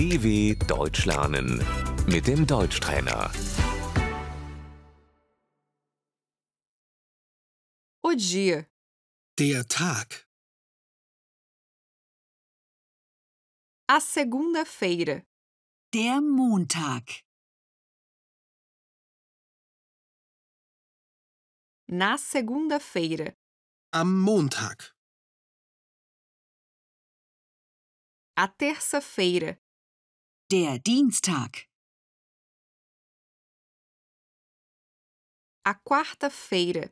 DW Deutsch lernen mit dem Deutschtrainer. O dia, Der Tag. a segunda-feira, Der Montag. na segunda-feira, Am Montag. a terça-feira, der Dienstag. A quarta-feira.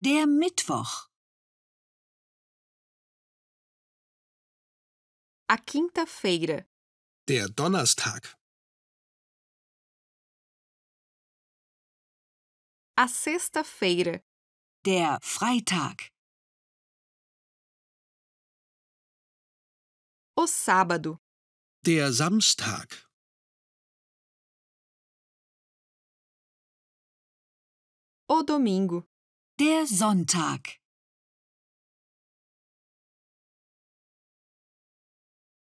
Der Mittwoch. A quinta-feira. Der Donnerstag. A sexta-feira. Der Freitag. O sábado. Der Samstag O domingo. Der Sonntag.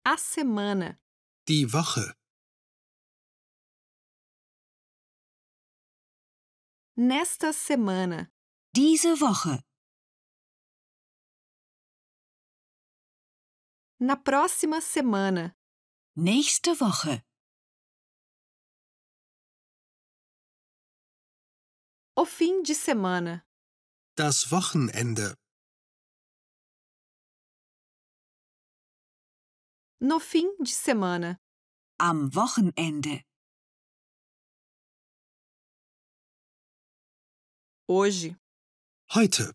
A semana. Die Woche. Nesta semana. Diese Woche. Na próxima semana. Nächste Woche. O fim de semana. Das Wochenende. No fim de semana. Am Wochenende. Hoje. Heute.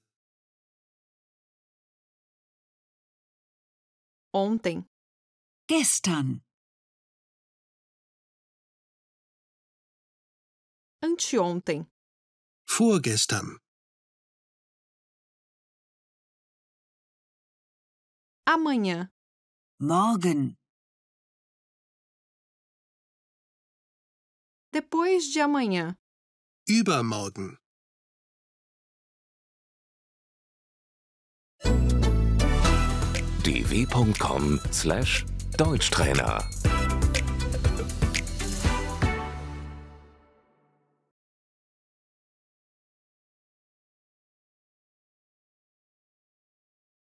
Ontem. Gestern. anteontem. Vorgestern. Amanhã. Morgen. Depois de amanhã. Übermorgen. dw.com/deutschtrainer